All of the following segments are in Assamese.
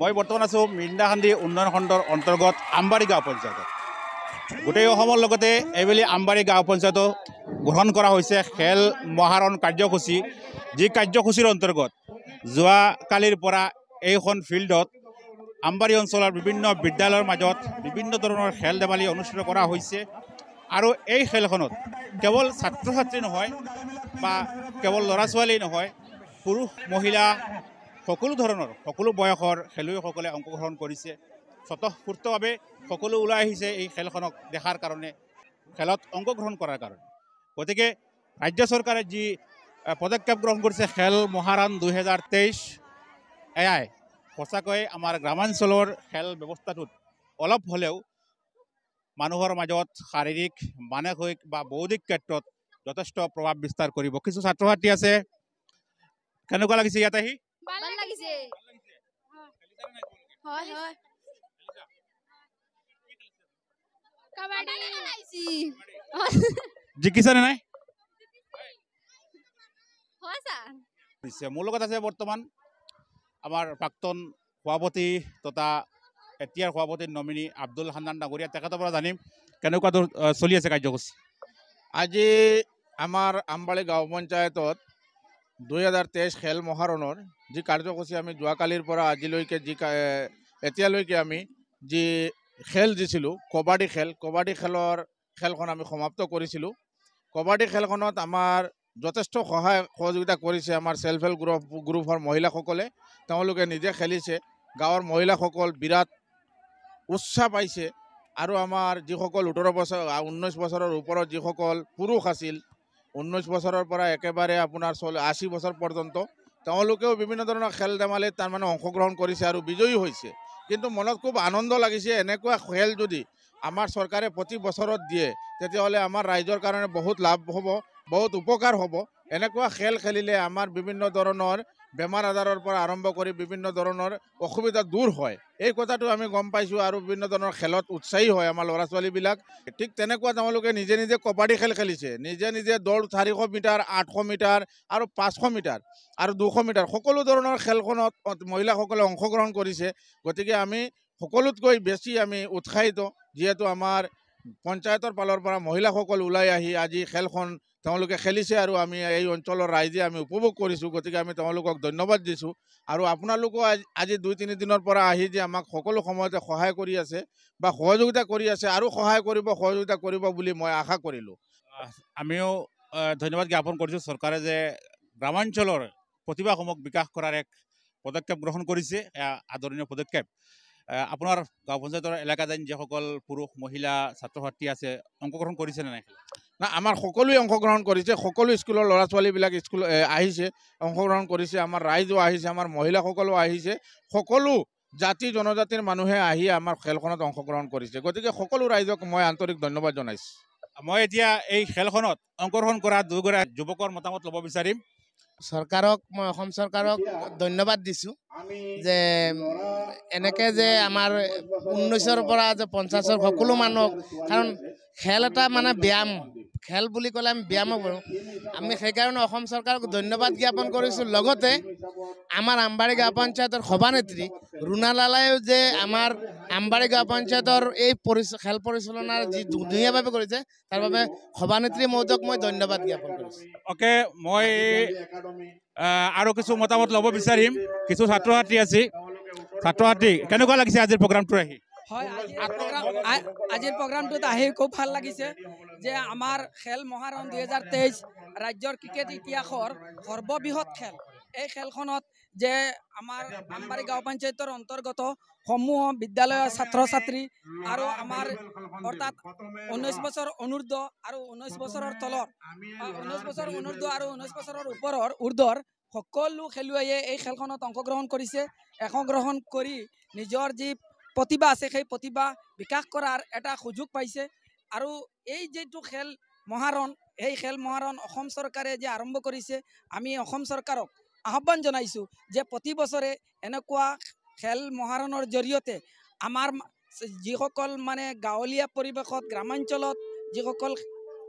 মই বৰ্তমান আছোঁ মৃন্দাহান্দি উন্নয়ন খণ্ডৰ অন্তৰ্গত আম্বাৰী গাঁও পঞ্চায়তত গোটেই অসমৰ লগতে এইবেলি আম্বাৰী গাঁও পঞ্চায়তত গ্ৰহণ কৰা হৈছে খেল মহাৰণ কাৰ্যসূচী যি কাৰ্যসূচীৰ অন্তৰ্গত যোৱাকালিৰ পৰা এইখন ফিল্ডত আম্বাৰী অঞ্চলৰ বিভিন্ন বিদ্যালয়ৰ মাজত বিভিন্ন ধৰণৰ খেল ধেমালি অনুষ্ঠিত কৰা হৈছে আৰু এই খেলখনত কেৱল ছাত্ৰ ছাত্ৰী নহয় বা কেৱল ল'ৰা ছোৱালীয়েই নহয় পুৰুষ মহিলা সকলো ধৰণৰ সকলো বয়সৰ খেলুৱৈসকলে অংশগ্ৰহণ কৰিছে স্বতঃস্ফূৰ্তভাৱে সকলো ওলাই আহিছে এই খেলখনক দেখাৰ কাৰণে খেলত অংশগ্ৰহণ কৰাৰ কাৰণে গতিকে ৰাজ্য চৰকাৰে যি পদক্ষেপ গ্ৰহণ কৰিছে খেল মহাৰাণ দুহেজাৰ তেইছ এয়াই সঁচাকৈয়ে আমাৰ গ্ৰামাঞ্চলৰ খেল ব্যৱস্থাটোত অলপ হ'লেও মানুহৰ মাজত শাৰীৰিক মানসিক বা বৌদ্ধিক ক্ষেত্ৰত যথেষ্ট প্ৰভাৱ বিস্তাৰ কৰিব কিছু ছাত্ৰ ছাত্ৰী আছে কেনেকুৱা লাগিছে ইয়াত আহি হয় নাই হয় স্যাৰ লগত আছে বৰ্তমান আমাৰ প্ৰাক্তন সভাপতি তথা এতিয়াৰ সভাপতিৰ নমিনি আব্দুল হান্দান ডাঙৰীয়া তেখেতৰ পৰা জানিম কেনেকুৱা চলি আছে কাৰ্যসূচী আজি আমাৰ আম্বালী গাঁও পঞ্চায়তত দুই হাজাৰ তেইছ খেল মহাৰণৰ যি কাৰ্যসূচী আমি যোৱাকালিৰ পৰা আজিলৈকে যি এতিয়ালৈকে আমি যি খেল দিছিলোঁ কবাডী খেল কবাডী খেলৰ খেলখন আমি সমাপ্ত কৰিছিলোঁ কবাডী খেলখনত আমাৰ যথেষ্ট সহায় সহযোগিতা কৰিছে আমাৰ চেল্ফ হেল্প গ্ৰুপ গ্ৰুপৰ মহিলাসকলে তেওঁলোকে নিজে খেলিছে গাঁৱৰ মহিলাসকল বিৰাট উৎসাহ পাইছে আৰু আমাৰ যিসকল ওঠৰ বছৰ ঊনৈছ বছৰৰ ওপৰত যিসকল পুৰুষ আছিল ঊনৈছ বছৰৰ পৰা একেবাৰে আপোনাৰ চল আশী বছৰ পৰ্যন্ত তেওঁলোকেও বিভিন্ন ধৰণৰ খেল ধেমালিত তাৰমানে অংশগ্ৰহণ কৰিছে আৰু বিজয়ী হৈছে কিন্তু মনত খুব আনন্দ লাগিছে এনেকুৱা খেল যদি আমাৰ চৰকাৰে প্ৰতি বছৰত দিয়ে তেতিয়াহ'লে আমাৰ ৰাইজৰ কাৰণে বহুত লাভ হ'ব বহুত উপকাৰ হ'ব এনেকুৱা খেল খেলিলে আমাৰ বিভিন্ন ধৰণৰ বেমাৰ আজাৰৰ পৰা আৰম্ভ কৰি বিভিন্ন ধৰণৰ অসুবিধা দূৰ হয় এই কথাটো আমি গম পাইছোঁ আৰু বিভিন্ন ধৰণৰ খেলত উৎসাহী হয় আমাৰ ল'ৰা ছোৱালীবিলাক ঠিক তেনেকুৱা তেওঁলোকে নিজে নিজে কবাডী খেল খেলিছে নিজে নিজে দল চাৰিশ মিটাৰ আঠশ মিটাৰ আৰু পাঁচশ মিটাৰ আৰু দুশ মিটাৰ সকলো ধৰণৰ খেলখনত মহিলাসকলে অংশগ্ৰহণ কৰিছে গতিকে আমি সকলোতকৈ বেছি আমি উৎসাহিত যিহেতু আমাৰ পঞ্চায়তৰ ফালৰ পৰা মহিলাসকল ওলাই আহি আজি খেলখন তেওঁলোকে খেলিছে আৰু আমি এই অঞ্চলৰ ৰাইজে আমি উপভোগ কৰিছোঁ গতিকে আমি তেওঁলোকক ধন্যবাদ দিছোঁ আৰু আপোনালোকো আজি দুই তিনিদিনৰ পৰা আহি যে আমাক সকলো সময়তে সহায় কৰি আছে বা সহযোগিতা কৰি আছে আৰু সহায় কৰিব সহযোগিতা কৰিব বুলি মই আশা কৰিলোঁ আমিও ধন্যবাদ জ্ঞাপন কৰিছোঁ চৰকাৰে যে গ্ৰামাঞ্চলৰ প্ৰতিভাসমূহক বিকাশ কৰাৰ এক পদক্ষেপ গ্ৰহণ কৰিছে এয়া আদৰণীয় পদক্ষেপ আপোনাৰ গাঁও পঞ্চায়তৰ এলেকাধীন যিসকল পুৰুষ মহিলা ছাত্ৰ ছাত্ৰী আছে অংশগ্ৰহণ কৰিছে নে নাই না আমাৰ সকলোৱে অংশগ্ৰহণ কৰিছে সকলো স্কুলৰ ল'ৰা ছোৱালীবিলাক স্কুল আহিছে অংশগ্ৰহণ কৰিছে আমাৰ ৰাইজো আহিছে আমাৰ মহিলাসকলো আহিছে সকলো জাতি জনজাতিৰ মানুহে আহি আমাৰ খেলখনত অংশগ্ৰহণ কৰিছে গতিকে সকলো ৰাইজক মই আন্তৰিক ধন্যবাদ জনাইছোঁ মই এতিয়া এই খেলখনত অংশগ্ৰহণ কৰা দুগৰাকী যুৱকৰ মতামত ল'ব বিচাৰিম চৰকাৰক মই অসম চৰকাৰক ধন্যবাদ দিছোঁ যে এনেকৈ যে আমাৰ ঊনৈছৰ পৰা যে পঞ্চাছৰ সকলো মানুহক কাৰণ খেল এটা মানে ব্যায়াম খেল বুলি ক'লে আমি ব্যায়ামো কৰোঁ আমি সেইকাৰণে অসম চৰকাৰক ধন্যবাদ জ্ঞাপন কৰিছোঁ লগতে আমাৰ আম্বাৰী গাঁও পঞ্চায়তৰ সভানেত্ৰী ৰুণালালায়ো যে আমাৰ আম্বাৰী গাঁও পঞ্চায়তৰ এই খেল পৰিচালনাৰ যি ধুনীয়াভাৱে কৰিছে তাৰ বাবে সভানেত্ৰী মহোদয়ক মই ধন্যবাদ জ্ঞাপন কৰিছোঁ অ'কে মই আৰু কিছু মতামত ল'ব বিচাৰিম কিছু ছাত্ৰ ছাত্ৰী আছে ছাত্ৰ ছাত্ৰী কেনেকুৱা লাগিছে আজিৰ প্ৰগ্ৰামটো আহি হয় আজিৰ প্ৰগ্ৰামটোত আহি খুব ভাল লাগিছে যে আমাৰ খেল মহাৰণ দুহেজাৰ তেইছ ৰাজ্যৰ ক্ৰিকেট ইতিহাসৰ সৰ্ববৃহৎ খেল এই খেলখনত যে আমাৰ আমবাৰী গাঁও পঞ্চায়তৰ অন্তৰ্গত সমূহ বিদ্যালয়ৰ ছাত্ৰ ছাত্ৰী আৰু আমাৰ অৰ্থাৎ ঊনৈছ বছৰ অনুৰ্ধ আৰু ঊনৈছ বছৰৰ তলত ঊনৈছ বছৰ অনুৰ্ধ আৰু ঊনৈছ বছৰৰ ওপৰৰ উৰ্ধৰ সকলো খেলুৱৈয়ে এই খেলখনত অংশগ্ৰহণ কৰিছে অংশগ্ৰহণ কৰি নিজৰ যি প্ৰতিভা আছে সেই প্ৰতিভা বিকাশ কৰাৰ এটা সুযোগ পাইছে আৰু এই যিটো খেল মহাৰণ সেই খেল মহাৰণ অসম চৰকাৰে যে আৰম্ভ কৰিছে আমি অসম চৰকাৰক আহ্বান জনাইছোঁ যে প্ৰতি বছৰে এনেকুৱা খেল মহাৰণৰ জৰিয়তে আমাৰ যিসকল মানে গাঁৱলীয়া পৰিৱেশত গ্ৰামাঞ্চলত যিসকল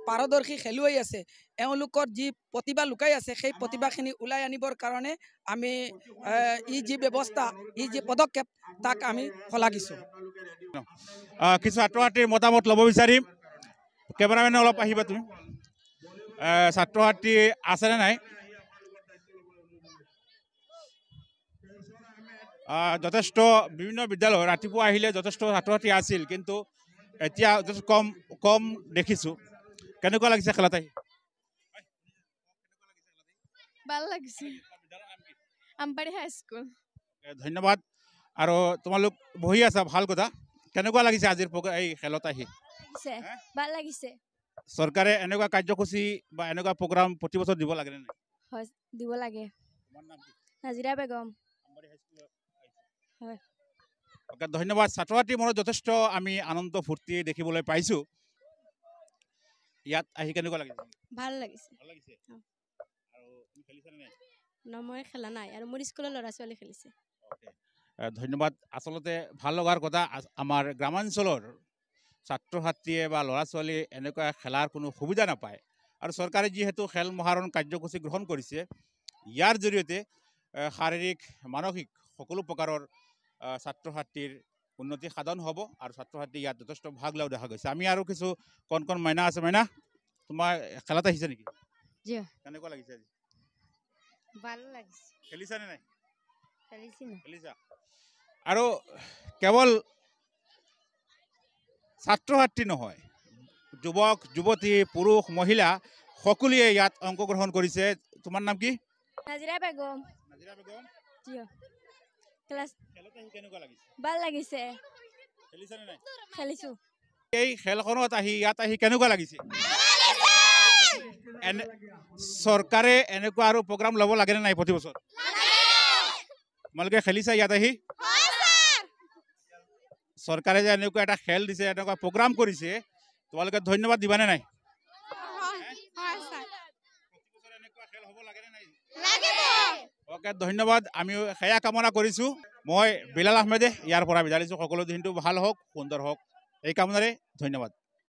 পাৰদৰ্শী খেলুৱৈ আছে এওঁলোকৰ যি প্ৰতিভা লুকাই আছে সেই প্ৰতিভাখিনি ওলাই আনিবৰ কাৰণে আমি ই যি ব্যৱস্থা ই যি পদক্ষেপ তাক আমি শলাগিছোঁ কিছু ছাত্ৰ ছাত্ৰীৰ মতামত ল'ব বিচাৰিম কেমেৰামেনে অলপ আহিবা তুমি ছাত্ৰ ছাত্ৰী আছেনে নাই যথেষ্ট বিভিন্ন বিদ্যালয় ৰাতিপুৱা আহিলে যথেষ্ট ছাত্ৰ ছাত্ৰী আছিল কিন্তু এতিয়া যথেষ্ট কম কম দেখিছোঁ কেনেকুৱা লাগিছে খেলা তাই ভাল লাগিছে আমপাৰী হাই স্কুল ধন্যবাদ আৰু তোমালোক বহি আছা ভাল কথা কেনেকুৱা লাগিছে আজিৰ এই খেলত আহি ভাল লাগিছে চৰকাৰে এনেকুৱা কাৰ্যসূচী বা এনেকুৱা প্ৰগ্ৰাম প্ৰতি বছৰ দিব লাগে নে দিব লাগে নাজিৰা বেগম হয় ধন্যবাদ ছাত্ৰ ছাত্ৰীৰ মনত যথেষ্ট আমি আনন্দ ফূৰ্তি দেখিবলৈ পাইছোঁ ইয়াত আহি কেনেকুৱা ধন্যবাদ আচলতে ভাল লগাৰ কথা আমাৰ গ্ৰামাঞ্চলৰ ছাত্ৰ ছাত্ৰীয়ে বা ল'ৰা ছোৱালীয়ে এনেকুৱা খেলাৰ কোনো সুবিধা নাপায় আৰু চৰকাৰে যিহেতু খেল মহাৰণ কাৰ্যসূচী গ্ৰহণ কৰিছে ইয়াৰ জৰিয়তে শাৰীৰিক মানসিক সকলো প্ৰকাৰৰ ছাত্ৰ ছাত্ৰীৰ উন্নতি সাধন হব আর ছাত্র ছাত্রী ইয়াত যথেষ্ট ভাগ লওয়া দেখা গেছে আমি আর কিছু কন কন মাইনা আছে মাইনা তোমার খেলাতে আছে নাকি কেনেকুয়া লাগিছে আজি ভাল লাগিছে খেলিছা নে নাই খেলিছি খেলিছা আর কেবল ছাত্র ছাত্রী নহয় যুৱক যুৱতী পুৰুষ মহিলা সকলোৱে ইয়াত অংশগ্ৰহণ কৰিছে তোমাৰ নাম কি নাজিৰা বেগম নাজিৰা বেগম জিও ক্লাছ ভাল লাগিছে খেলিছো এই খেলখনত আহি ইয়াত আহি কেনেকুৱা লাগিছে চৰকাৰে এনেকুৱা আৰু প্ৰগ্ৰাম ল'ব লাগে নাই প্ৰতি বছৰ তোমালোকে খেলিছা ইয়াত আহি চৰকাৰে যে এনেকুৱা এটা খেল দিছে এনেকুৱা প্ৰগ্ৰাম কৰিছে তোমালোকে ধন্যবাদ দিবানে নাই অকে ধন্যবাদ আমি সেয়া কামনা কৰিছোঁ মই বিলাল আহমেদে ইয়াৰ পৰা বিচাৰিছোঁ সকলো দিনটো ভাল হওক সুন্দৰ হওক এই কামনাৰে ধন্যবাদ